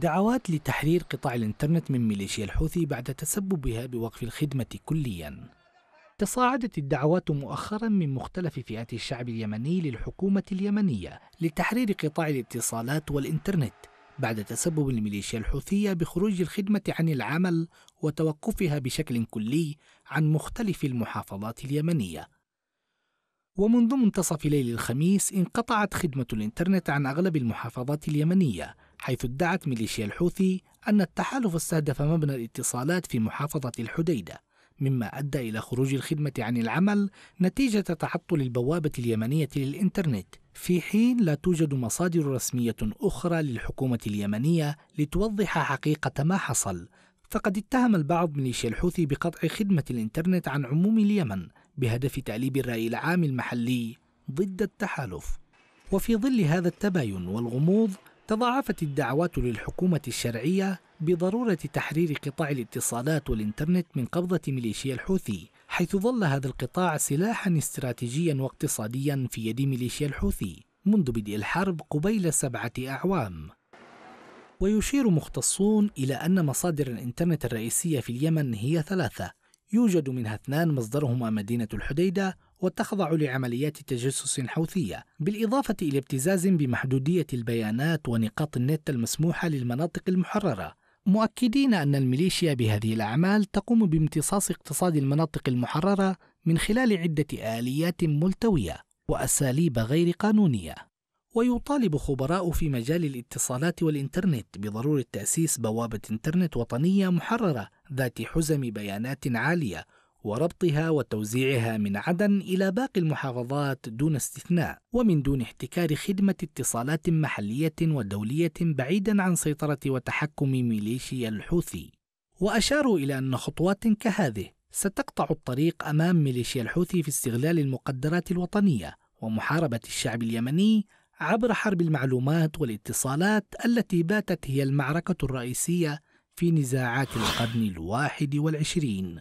دعوات لتحرير قطاع الإنترنت من ميليشيا الحوثي بعد تسببها بوقف الخدمة كليا تصاعدت الدعوات مؤخرا من مختلف فئات الشعب اليمني للحكومة اليمنية لتحرير قطاع الاتصالات والإنترنت بعد تسبب الميليشيا الحوثية بخروج الخدمة عن العمل وتوقفها بشكل كلي عن مختلف المحافظات اليمنية ومنذ منتصف ليل الخميس انقطعت خدمة الإنترنت عن أغلب المحافظات اليمنية حيث ادعت ميليشيا الحوثي أن التحالف استهدف مبنى الاتصالات في محافظة الحديدة مما أدى إلى خروج الخدمة عن العمل نتيجة تعطل البوابة اليمنية للإنترنت في حين لا توجد مصادر رسمية أخرى للحكومة اليمنية لتوضح حقيقة ما حصل فقد اتهم البعض ميليشيا الحوثي بقطع خدمة الإنترنت عن عموم اليمن بهدف تأليب الرأي العام المحلي ضد التحالف وفي ظل هذا التباين والغموض تضاعفت الدعوات للحكومة الشرعية بضرورة تحرير قطاع الاتصالات والإنترنت من قبضة ميليشيا الحوثي حيث ظل هذا القطاع سلاحا استراتيجيا واقتصاديا في يد ميليشيا الحوثي منذ بدء الحرب قبيل سبعة أعوام ويشير مختصون إلى أن مصادر الإنترنت الرئيسية في اليمن هي ثلاثة يوجد منها اثنان مصدرهما مدينة الحديدة وتخضع لعمليات تجسس حوثية بالإضافة إلى ابتزاز بمحدودية البيانات ونقاط النت المسموحة للمناطق المحررة مؤكدين أن الميليشيا بهذه الأعمال تقوم بامتصاص اقتصاد المناطق المحررة من خلال عدة آليات ملتوية وأساليب غير قانونية ويطالب خبراء في مجال الاتصالات والإنترنت بضرورة تأسيس بوابة إنترنت وطنية محررة ذات حزم بيانات عالية وربطها وتوزيعها من عدن إلى باقي المحافظات دون استثناء ومن دون احتكار خدمة اتصالات محلية ودولية بعيدا عن سيطرة وتحكم ميليشيا الحوثي وأشاروا إلى أن خطوات كهذه ستقطع الطريق أمام ميليشيا الحوثي في استغلال المقدرات الوطنية ومحاربة الشعب اليمني عبر حرب المعلومات والاتصالات التي باتت هي المعركة الرئيسية في نزاعات القرن الواحد والعشرين